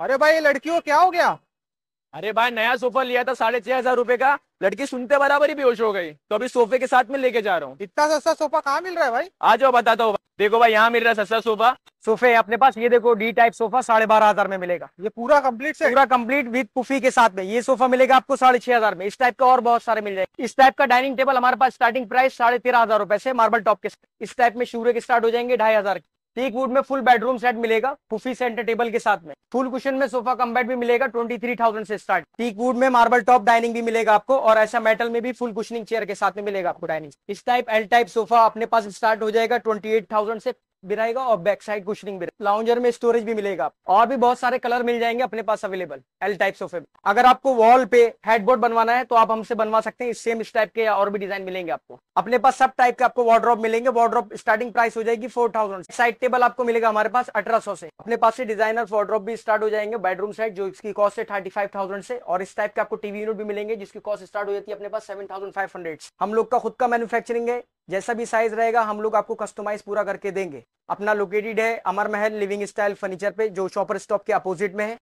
अरे भाई लड़कियों क्या हो गया अरे भाई नया सोफा लिया था साढ़े छह हजार रूपए का लड़की सुनते बराबर ही बेहोश हो गई तो अभी सोफे के साथ में लेके जा रहा हूँ इतना सस्ता सोफा कहाँ मिल रहा है भाई आज वो बताता हूँ देखो भाई यहाँ मिल रहा है सस्ता सोफा सोफे अपने पास ये देखो डी टाइप सोफा साढ़े बारह हजार में मिलेगा ये पूरा कम्प्लीट से पूरा कम्प्लीट विद पुफी के साथ में ये सोफा मिलेगा आपको साढ़े छह हजार में इस टाइप का और बहुत सारे मिल जाएंगे इस टाइप का डाइनिंग टेबल हमारे पास स्टार्टिंग प्राइस साढ़े तेरह हजार रुपए से मार्बल टॉप के इस टाइप में शूर के स्टार्ट हो जाएंगे ढाई हजार टीक वुड में फुल बेडरूम सेट मिलेगा पुफी सेंटर टेबल के साथ में फुल कुशन में सोफा कम भी मिलेगा ट्वेंटी थ्री थाउजेंड से स्टार्ट टीक वुड में मार्बल टॉप डाइनिंग भी मिलेगा आपको और ऐसा मेटल में भी फुल कुशनिंग चेयर के साथ में मिलेगा आपको डाइनिंग इस टाइप एल टाइप सोफा अपने पास स्टार्ट हो जाएगा ट्वेंटी एट थाउजेंड से भी रहेगा और बैक साइड कुशनिंग भी लाउंजर में स्टोरेज भी मिलेगा और भी बहुत सारे कलर मिल जाएंगे अपने पास अवेलेबल एल टाइप सोफे अगर आपको वॉल पे हेडबोर्ड बनवाना है तो आप हमसे बनवा सकते हैं सेम इस टाइप के और भी डिजाइन मिलेंगे आपको अपने पास सब टाइप के आपको वार्ड्रॉप मिलेंगे वार्ड्रॉप स्टार्टिंग प्राइस हो जाएगी फोर थाउजेंड साइड टेबल आपको मिलेगा हमारे पास अठारह से अपने पास से डिजाइनर वार्ड्रॉप भी स्टार्ट हो जाएंगे बेडरूम साइड जो इसकी कॉस्ट है थर्टी फाइव थाउजेंड से और इस टाइप के आपको टीवी यूनिट भी मिलेंगे जिसकी कॉस्ट स्टार्ट हो जाती है अपने पास सेवन थाउजेंड फाइव हंड्रेड हम लोग का खुद का मैनुफेक्चरिंग है जैसा भी साइज रहेगा हम लोग आपको कस्टमाइज पूरा करके देंगे अपना लोकेटेड है अमर महल लिविंग स्टाइल फर्नीचर पे जो शॉपर स्टॉप के अपोजिट में है